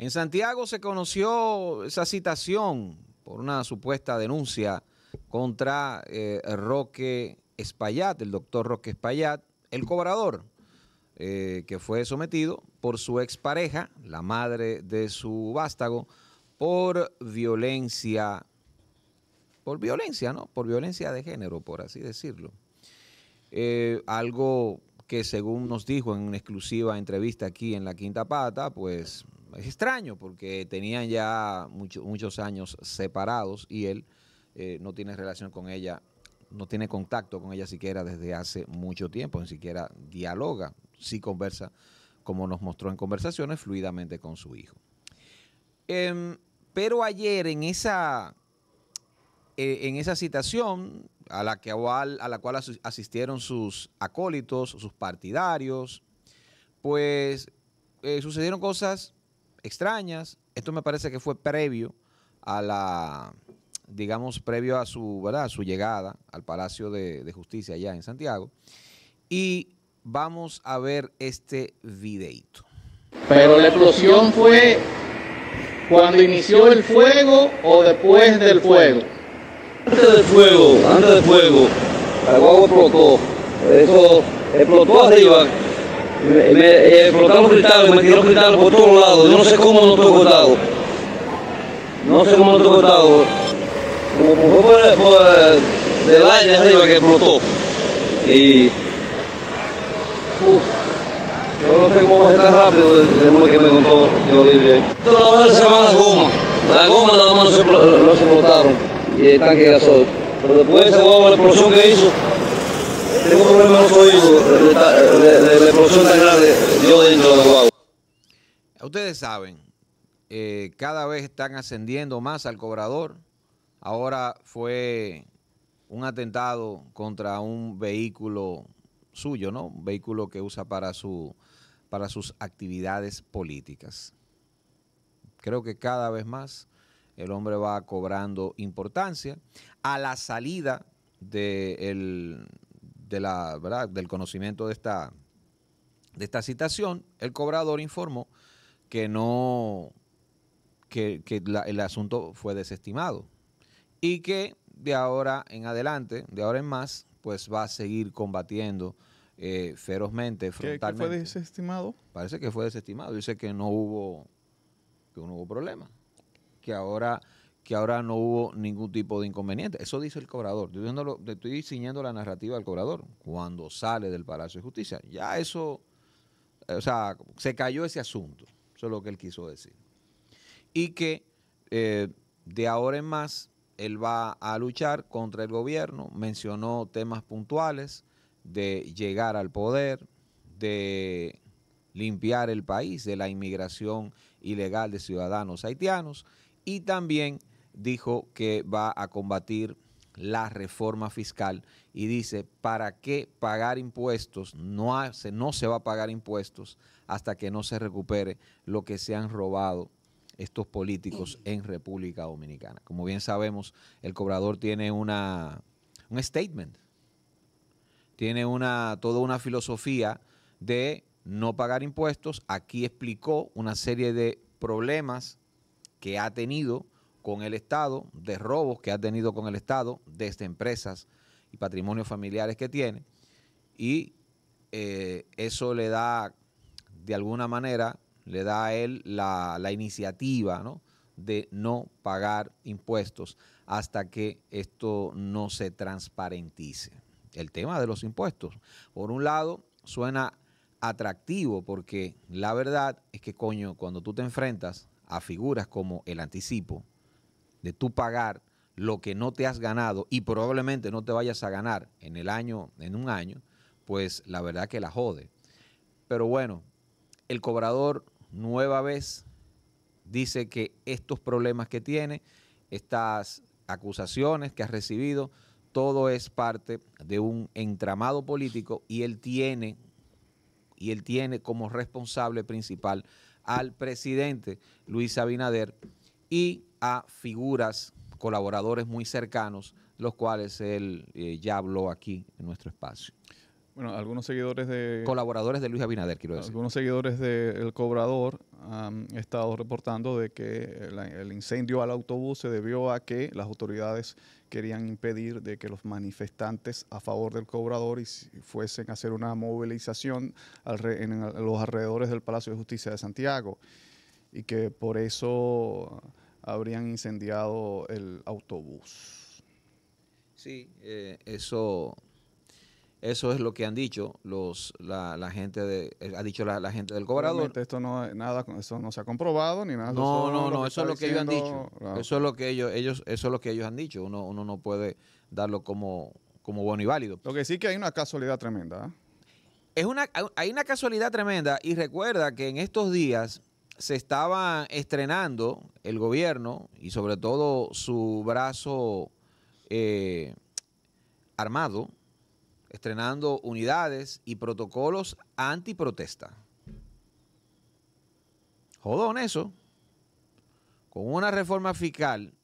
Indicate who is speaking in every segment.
Speaker 1: En Santiago se conoció esa citación por una supuesta denuncia contra eh, Roque Espaillat, el doctor Roque Espaillat, el cobrador eh, que fue sometido por su expareja, la madre de su vástago, por violencia, por violencia, ¿no? Por violencia de género, por así decirlo. Eh, algo que según nos dijo en una exclusiva entrevista aquí en La Quinta Pata, pues es extraño porque tenían ya muchos años separados y él eh, no tiene relación con ella, no tiene contacto con ella siquiera desde hace mucho tiempo, ni siquiera dialoga, sí conversa, como nos mostró en conversaciones, fluidamente con su hijo. Em, pero ayer en esa, eh, en esa citación a la, que, a la cual asistieron sus acólitos, sus partidarios, pues eh, sucedieron cosas extrañas. Esto me parece que fue previo a la, digamos, previo a su, su llegada al Palacio de, Justicia allá en Santiago. Y vamos a ver este videito. Pero la explosión fue
Speaker 2: cuando inició el fuego o después del fuego. Antes del fuego, antes del fuego, la explotó. Eso explotó arriba, me, me explotaron eh, los cristales, me tiraron cristales por todos lados. Yo no sé cómo no estoy agotado. No sé cómo no estoy agotado. Como fue por, por, del aire arriba que explotó. Y. Uf, yo no sé cómo va a rápido, rápido, el que me contó, yo libre. Todas las veces se van las gomas. Las gomas no se, explotaron. Y el tanque de gasol. Pero después de esa la explosión que hizo, de, tan grande yo dentro de
Speaker 1: Ustedes saben, eh, cada vez están ascendiendo más al cobrador. Ahora fue un atentado contra un vehículo suyo, ¿no? Un vehículo que usa para, su, para sus actividades políticas. Creo que cada vez más el hombre va cobrando importancia. A la salida del de la, ¿verdad? del conocimiento de esta, de esta citación, el cobrador informó que no que, el asunto fue desestimado y que de ahora en adelante, de ahora en más, pues va a seguir combatiendo eh, ferozmente, frontalmente. ¿Qué, fue
Speaker 2: desestimado?
Speaker 1: Parece que fue desestimado. Dice que no hubo que no hubo problema, que ahora que ahora no hubo ningún tipo de inconveniente. Eso dice el cobrador. estoy diseñando la narrativa del cobrador cuando sale del Palacio de Justicia. Ya eso, eh, o sea, se cayó ese asunto. Eso es lo que él quiso decir. Y que eh, de ahora en más él va a luchar contra el gobierno. Mencionó temas puntuales de llegar al poder, de limpiar el país de la inmigración ilegal de ciudadanos haitianos y también dijo que va a combatir la reforma fiscal y dice, ¿para qué pagar impuestos? No, no se va a pagar impuestos hasta que no se recupere lo que se han robado estos políticos en República Dominicana. Como bien sabemos, el cobrador tiene una, un statement, tiene una, toda una filosofía de no pagar impuestos. Aquí explicó una serie de problemas que ha tenido con el Estado, de robos que ha tenido con el Estado, desde empresas y patrimonios familiares que tiene, y eh, eso le da, de alguna manera, le da a él la, iniciativa ¿no? de no pagar impuestos hasta que esto no se transparentice. El tema de los impuestos, por un lado, suena atractivo porque la verdad es que, coño, cuando tú te enfrentas a figuras como el anticipo, de tú pagar lo que no te has ganado y probablemente no te vayas a ganar en el año, en un año, pues la verdad que la jode. Pero bueno, el cobrador nueva vez dice que estos problemas que tiene, estas acusaciones que has recibido, todo es parte de un entramado político y él tiene y él tiene como responsable principal al presidente Luis Abinader y a figuras, colaboradores muy cercanos, los cuales él eh, ya habló aquí en nuestro espacio.
Speaker 2: Bueno, algunos seguidores de... Colaboradores de Luis Abinader, quiero decir. Algunos seguidores del Cobrador han estado reportando de que el, incendio al autobús se debió a que las autoridades querían impedir de que los manifestantes a favor del Cobrador y fuesen a hacer una movilización en los alrededores del Palacio de Justicia de Santiago y que por eso habrían incendiado el autobús.
Speaker 1: Sí, eh, eso, eso es lo que han dicho los, la, gente de, eh, ha dicho la, gente del cobrador.
Speaker 2: esto no nada, eso no se ha comprobado ni nada. No, no, no, eso es lo que ellos han dicho. Ah. Eso
Speaker 1: es lo que ellos, ellos, eso es lo que ellos han dicho. Uno, uno no puede darlo como, como bueno y válido. Lo que sí que hay una casualidad tremenda. ¿ah? Es una, hay una casualidad tremenda y recuerda que en estos días se estaba estrenando el gobierno y sobre todo su brazo eh, armado, estrenando unidades y protocolos antiprotesta. Jodón eso. Con una reforma fiscal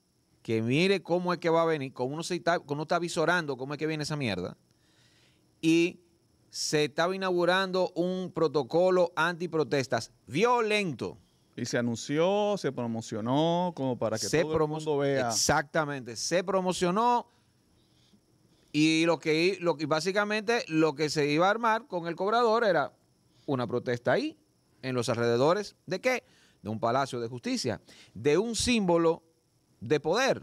Speaker 1: que mire cómo es que va a venir, cómo uno, se está, uno está visorando cómo es que viene esa mierda. Y se estaba inaugurando un protocolo antiprotestas violento y se anunció, se promocionó, como para que todo el mundo vea. Exactamente, se promocionó. Y lo que y básicamente lo que se iba a armar con el cobrador era una protesta ahí, en los alrededores de qué? De un palacio de justicia, de un símbolo de poder.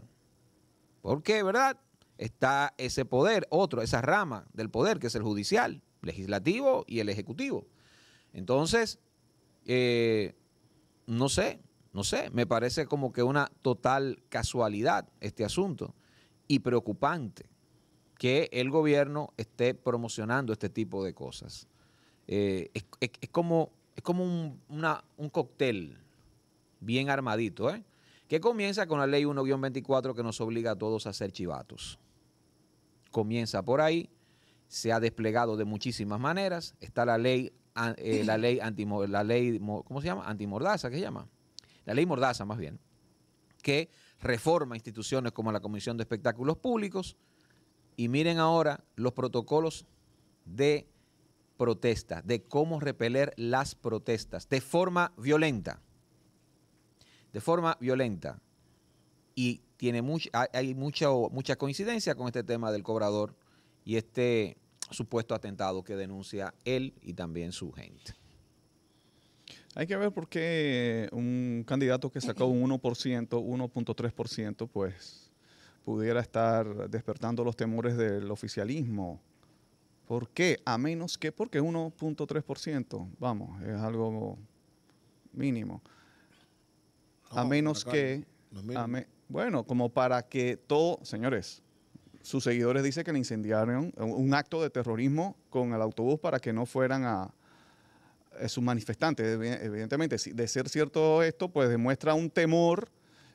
Speaker 1: Porque, ¿verdad? Está ese poder, otro, esa rama del poder, que es el judicial, legislativo y el ejecutivo. Entonces, eh, no sé, no sé, me parece como que una total casualidad este asunto y preocupante que el gobierno esté promocionando este tipo de cosas. Eh, es, como, es como un, un cóctel bien armadito, ¿eh? que comienza con la ley 1-24 que nos obliga a todos a ser chivatos. Comienza por ahí, se ha desplegado de muchísimas maneras, está la ley eh, la ley anti, la ley ¿cómo se llama? Antimordaza, ¿qué se llama? La ley Mordaza más bien, que reforma instituciones como la Comisión de Espectáculos Públicos y miren ahora los protocolos de protesta, de cómo repeler las protestas de forma violenta. De forma violenta. Y tiene hay mucha, mucha coincidencia con este tema del cobrador y este supuesto atentado que denuncia él y también su gente.
Speaker 2: Hay que ver por qué un candidato que sacó un 1%, 1.3%, pues pudiera estar despertando los temores del oficialismo. ¿Por qué? A menos que porque 1.3%, vamos, es algo mínimo. a menos que... bueno, como para que todo, señores, sus seguidores dicen que le incendiaron un acto de terrorismo con el autobús para que no fueran a, eh, sus manifestantes. Evidentemente, de ser cierto esto, pues demuestra un temor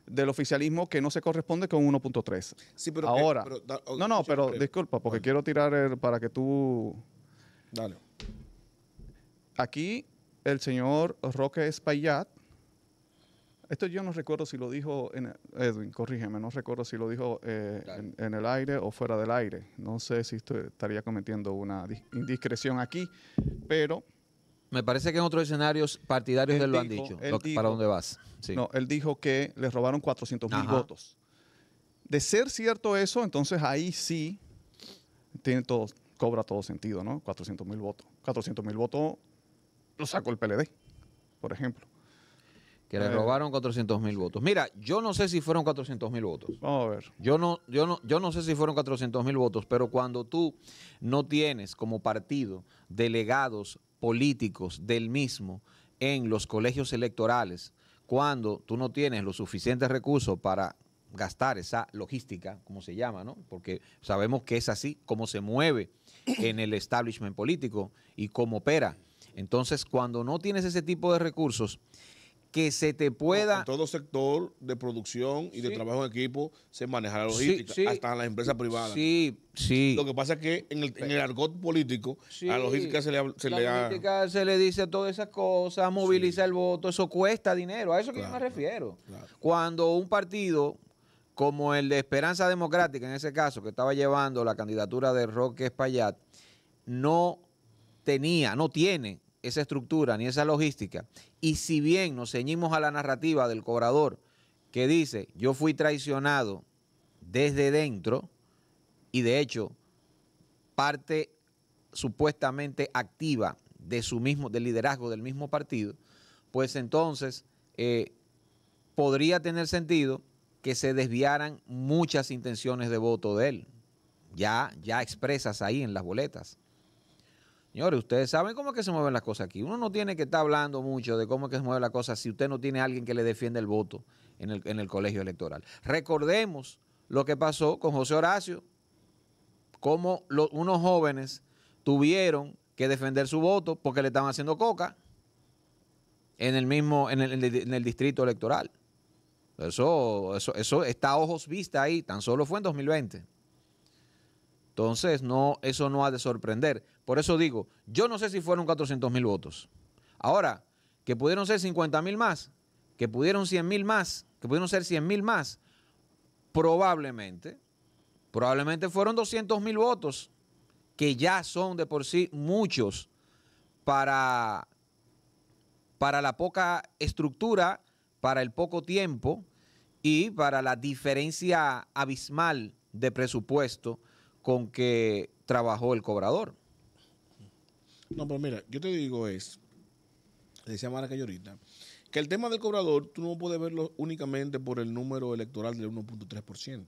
Speaker 2: del oficialismo que no se corresponde con 1.3. Sí, pero ahora. Oh, no, no, pero disculpa, porque quiero tirar el, para que tú. Dale. Aquí el señor Roque Espaillat esto yo no recuerdo si lo dijo en, Edwin, corrígeme, no recuerdo si lo dijo eh, en, el aire o fuera del aire. No sé si estaría cometiendo una indiscreción aquí, pero... Me parece que en otros escenarios partidarios de él lo han dicho. ¿Para dónde vas? No, él dijo que le robaron 400 mil votos. De ser cierto eso, entonces ahí sí tiene todo, cobra todo sentido, ¿no? 400 mil votos. 400 mil votos lo sacó el PLD, por ejemplo que le robaron
Speaker 1: 400 mil
Speaker 2: votos. Mira, yo no sé si fueron
Speaker 1: 400 mil votos. Vamos a ver. Yo no, yo, no, yo no sé si fueron 400 mil votos, pero cuando tú no tienes como partido delegados políticos del mismo en los colegios electorales, cuando tú no tienes los suficientes recursos para gastar esa logística, como se llama, ¿no? Porque sabemos que es así como se mueve en el establishment político y cómo opera. Entonces, cuando no tienes ese tipo de recursos, que se te pueda. En todo sector de producción
Speaker 3: y de trabajo en equipo se maneja la logística, hasta en las empresas privadas. Sí, sí. Lo que pasa es que en el, en argot político, a la logística se le se La
Speaker 1: logística se le dice todas esas cosas, moviliza el voto, eso cuesta dinero, a eso que yo me refiero. Cuando un partido como el de Esperanza Democrática, en ese caso, que estaba llevando la candidatura de Roque Espaillat, no tenía, no tiene esa estructura ni esa logística. Y si bien nos ceñimos a la narrativa del cobrador que dice, yo fui traicionado desde dentro y de hecho parte supuestamente activa de su mismo, del liderazgo del mismo partido, pues entonces eh, podría tener sentido que se desviaran muchas intenciones de voto de él, ya, ya expresas ahí en las boletas. Señores, ustedes saben cómo es que se mueven las cosas aquí. Uno no tiene que estar hablando mucho de cómo es que se mueven las cosas si usted no tiene a alguien que le defienda el voto en el, colegio electoral. Recordemos lo que pasó con José Horacio, cómo unos jóvenes tuvieron que defender su voto porque le estaban haciendo coca en el mismo, distrito electoral. Eso, eso, eso está a ojos vista ahí, tan solo fue en 2020. Entonces, no, eso no ha de sorprender. Por eso digo, yo no sé si fueron 400 mil votos. Ahora, que pudieron ser 50 mil más, que pudieron 100 mil más, que pudieron ser 100 mil más, probablemente, probablemente fueron 200 mil votos, que ya son de por sí muchos para, para la poca estructura, para el poco tiempo y para la diferencia abismal de presupuesto con que trabajó el cobrador. No, pero mira, yo te digo es,
Speaker 3: decía Mara que ahorita, que el tema del cobrador tú no puedes verlo únicamente por el número electoral del 1.3%,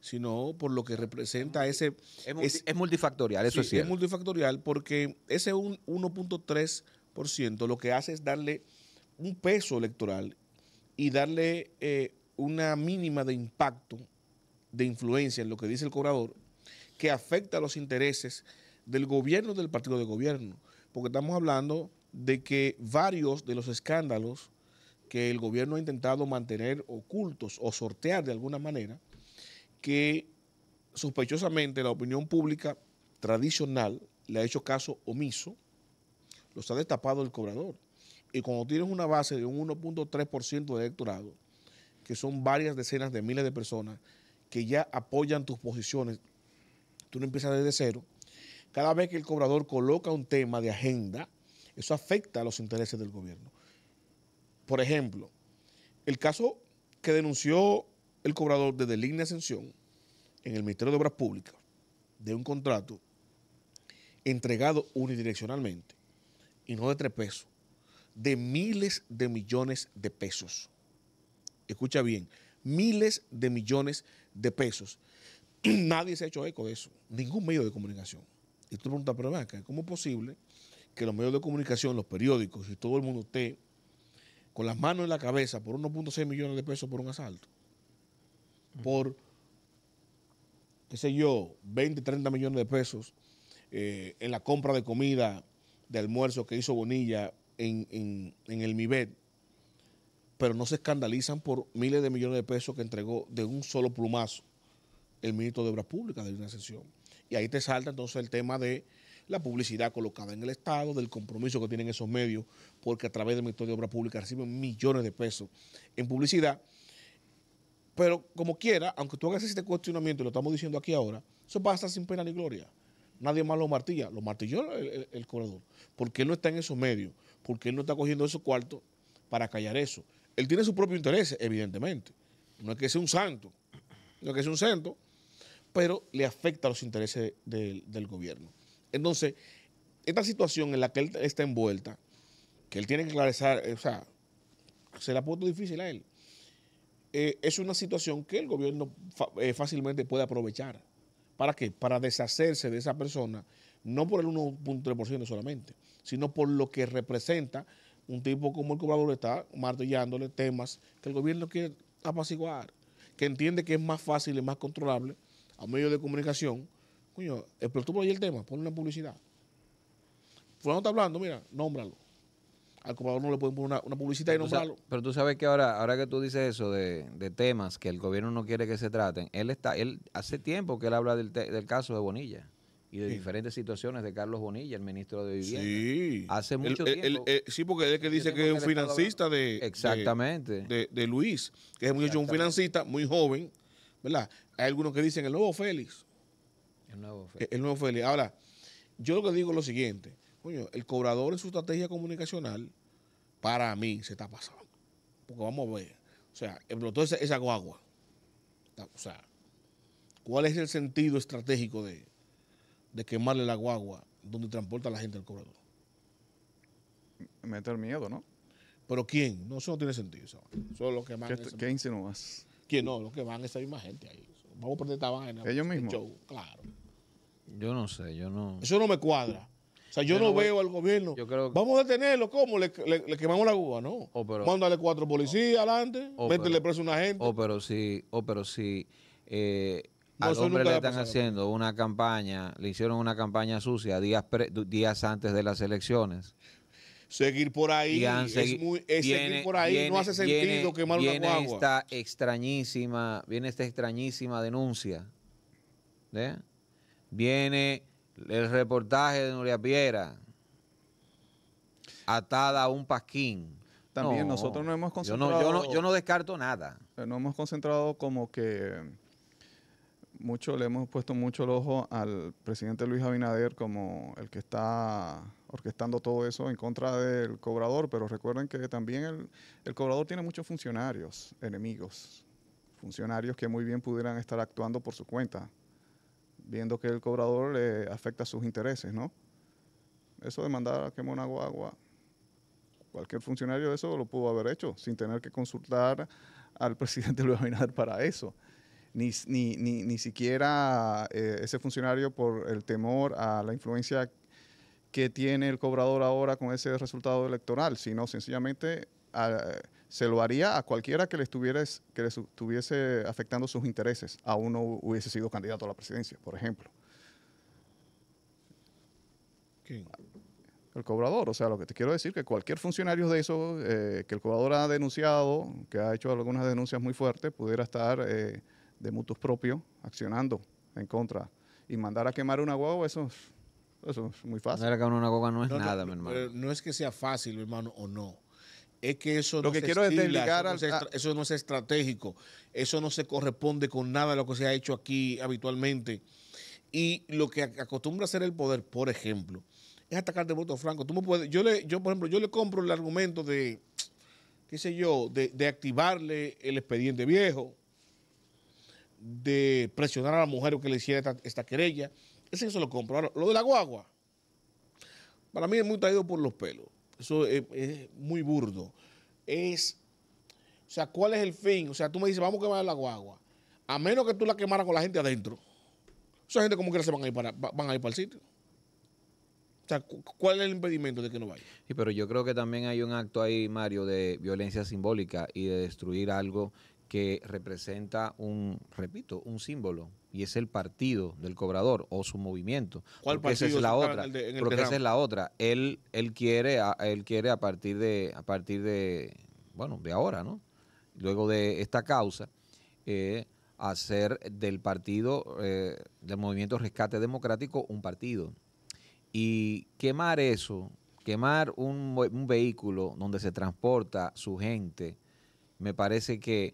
Speaker 3: sino por lo que representa ese... Es, multifactorial, eso sí, es cierto. Es multifactorial porque ese 1.3% lo que hace es darle un peso electoral y darle eh, una mínima de impacto, de influencia en lo que dice el cobrador, que afecta a los intereses del gobierno del partido de gobierno, porque estamos hablando de que varios de los escándalos que el gobierno ha intentado mantener ocultos o sortear de alguna manera, que sospechosamente la opinión pública tradicional le ha hecho caso omiso, los ha destapado el cobrador. Y cuando tienes una base de un 1.3% de electorado, que son varias decenas de miles de personas que ya apoyan tus posiciones, tú no empiezas desde cero. Cada vez que el cobrador coloca un tema de agenda, eso afecta a los intereses del gobierno. Por ejemplo, el caso que denunció el cobrador de Línea Ascensión en el Ministerio de Obras Públicas de un contrato entregado unidireccionalmente y no de tres pesos, de miles de millones de pesos. Escucha bien, miles de millones de pesos nadie se ha hecho eco de eso, ningún medio de comunicación. Y tú preguntas, pero ¿cómo es posible que los medios de comunicación, los periódicos y todo el mundo esté con las manos en la cabeza por 1.6 millones de pesos por un asalto? Por, qué sé yo, 20, 30 millones de pesos eh, en la compra de comida, de almuerzo que hizo Bonilla en, en el MIBET, pero no se escandalizan por miles de millones de pesos que entregó de un solo plumazo el ministro de Obras Públicas de una sesión. Y ahí te salta entonces el tema de la publicidad colocada en el Estado, del compromiso que tienen esos medios, porque a través del ministro de Obras Públicas reciben millones de pesos en publicidad. Pero como quiera, aunque tú hagas este cuestionamiento, y lo estamos diciendo aquí ahora, eso pasa sin pena ni gloria. Nadie más lo martilla, lo martilló el, corredor. ¿Por qué no está en esos medios, ¿Por qué no está cogiendo esos cuartos para callar eso. Él tiene su propio interés, evidentemente. No es que sea un santo, no es que sea un santo, pero le afecta a los intereses del gobierno. Entonces, esta situación en la que él está envuelta, que él tiene que aclarar, eh, o sea, se la ha puesto difícil a él, eh, es una situación que el gobierno eh, fácilmente puede aprovechar. ¿Para qué? Para deshacerse de esa persona, no por el 1.3% solamente, sino por lo que representa un tipo como el cobrador está martillándole temas que el gobierno quiere apaciguar, que entiende que es más fácil y más controlable a medios de comunicación, pero explotó por ahí el tema, pon una publicidad. no está hablando, mira, nómbralo. Al comprador no le pueden poner una, publicidad y nombrarlo.
Speaker 1: pero tú sabes que ahora, ahora que tú dices eso de, temas que el gobierno no quiere que se traten, él está, él hace tiempo que él habla del, caso de Bonilla y de diferentes situaciones de Carlos Bonilla, el ministro de Vivienda. Sí. Hace mucho tiempo. Eh,
Speaker 3: sí, porque es que dice que es un financista de. De, Luis, que es mucho un financista muy joven, ¿verdad? hay algunos que dicen el nuevo Félix. El nuevo Félix. E-, el, nuevo Félix. Ahora, yo lo que digo es lo siguiente. el cobrador en su estrategia comunicacional, para mí, se está pasando. Porque vamos a ver. O sea, explotó esa, esa guagua. O sea, ¿cuál es el sentido estratégico de, quemarle la guagua donde transporta a la gente al cobrador? Meter miedo, ¿no? ¿Pero quién? No, eso no tiene sentido. Eso es que ¿Qué, ¿Quién no? Los que van es esa misma gente ahí vamos a esta vaina. Ellos este mismos.
Speaker 1: claro. Yo no sé, yo no.
Speaker 3: Eso no me cuadra. O sea, yo, no, veo al gobierno. Vamos a detenerlo. ¿Cómo? Le, quemamos la uva, ¿no? Oh, pero... Mándale
Speaker 1: cuatro policías adelante. Oh, métele preso a una gente. Oh, pero sí. Oh, pero sí. Eh, hombre le están haciendo una campaña, le hicieron una campaña sucia días, días antes de las elecciones. Seguir por ahí es, muy, seguir por ahí no hace sentido quemar una guagua. Esta extrañísima, viene esta extrañísima denuncia. Viene el reportaje de Nuria Viera. atada a un pasquín. También nosotros no hemos concentrado... Yo no, yo no, yo no descarto nada.
Speaker 2: No hemos concentrado como que mucho, le hemos puesto mucho el ojo al presidente Luis Abinader como el que está orquestando todo eso en contra del cobrador, pero recuerden que también el, cobrador tiene muchos funcionarios enemigos, funcionarios que muy bien pudieran estar actuando por su cuenta, viendo que el cobrador le afecta sus intereses, ¿no? Eso de mandar a quemar agua. cualquier funcionario de eso lo pudo haber hecho sin tener que consultar al presidente Luis Abinader para eso ni, ni, ni, ni siquiera eh, ese funcionario por el temor a la influencia que tiene el cobrador ahora con ese resultado electoral, sino sencillamente ah, se lo haría a cualquiera que le, estuviera que le estuviese afectando sus intereses, aún no hubiese sido candidato a la presidencia, por ejemplo. ¿Quién? El cobrador, o sea, lo que te quiero decir que cualquier funcionario de eso eh, que el cobrador ha denunciado, que ha hecho algunas denuncias muy fuertes, pudiera estar eh, de mutuos propios accionando en contra. Y mandar a quemar una guagua, eso, eso es muy fácil. una no es nada, eh, hermano.
Speaker 3: No es que sea fácil, hermano, o no. Es que eso Lo no que quiero eso, es, eso no es estratégico, eso no se corresponde con nada de lo que se ha hecho aquí habitualmente. Y lo que acostumbra hacer el poder, por ejemplo, es atacar de voto franco. Tú puedes, yo, le, yo, por ejemplo, yo le compro el argumento de, qué sé yo, de, de activarle el expediente viejo, de presionar a la mujer o que le hiciera esta, querella. Ese se lo compro. lo de la guagua, para mí es muy traído por los pelos. Eso es, muy burdo. Es, o sea, ¿cuál es el fin? O sea, tú me dices, vamos a quemar la guagua. A menos que tú la quemaras con la gente adentro. Esa gente como que se van a ir para, van a ir para el sitio. O sea, ¿cuál es el impedimento de que no vaya?
Speaker 1: Sí, pero yo creo que también hay un acto ahí, Mario, de violencia simbólica y de destruir algo que representa un, repito, un símbolo, y es el partido del cobrador o su movimiento. ¿Cuál partido? es la otra. El porque esa es la otra. Él, él quiere, a, él quiere a partir de, a partir de, bueno, de ahora, ¿no? Luego de esta causa, eh, hacer del partido, eh, del movimiento Rescate Democrático, un partido. Y quemar eso, quemar un vehículo donde se transporta su gente, me parece que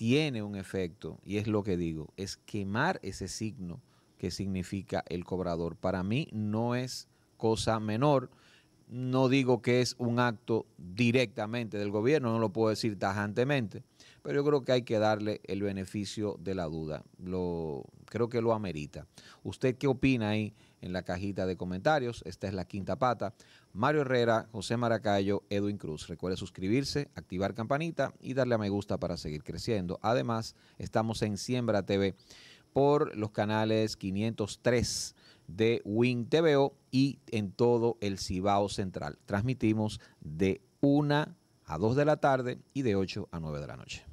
Speaker 1: tiene un efecto, y es lo que digo, es quemar ese signo que significa el cobrador. Para mí no es cosa menor. No digo que es un acto directamente del gobierno, no lo puedo decir tajantemente, pero yo creo que hay que darle el beneficio de la duda. Lo, creo que lo amerita. ¿Usted qué opina ahí en la cajita de comentarios. Esta es la quinta pata. Mario Herrera, José Maracayo, Edwin Cruz. Recuerde suscribirse, activar campanita y darle a me gusta para seguir creciendo. Además, estamos en Siembra TV por los canales 503 de WING TVO y en todo el Cibao Central. Transmitimos de 1 a 2 de la tarde y de 8 a 9 de la noche.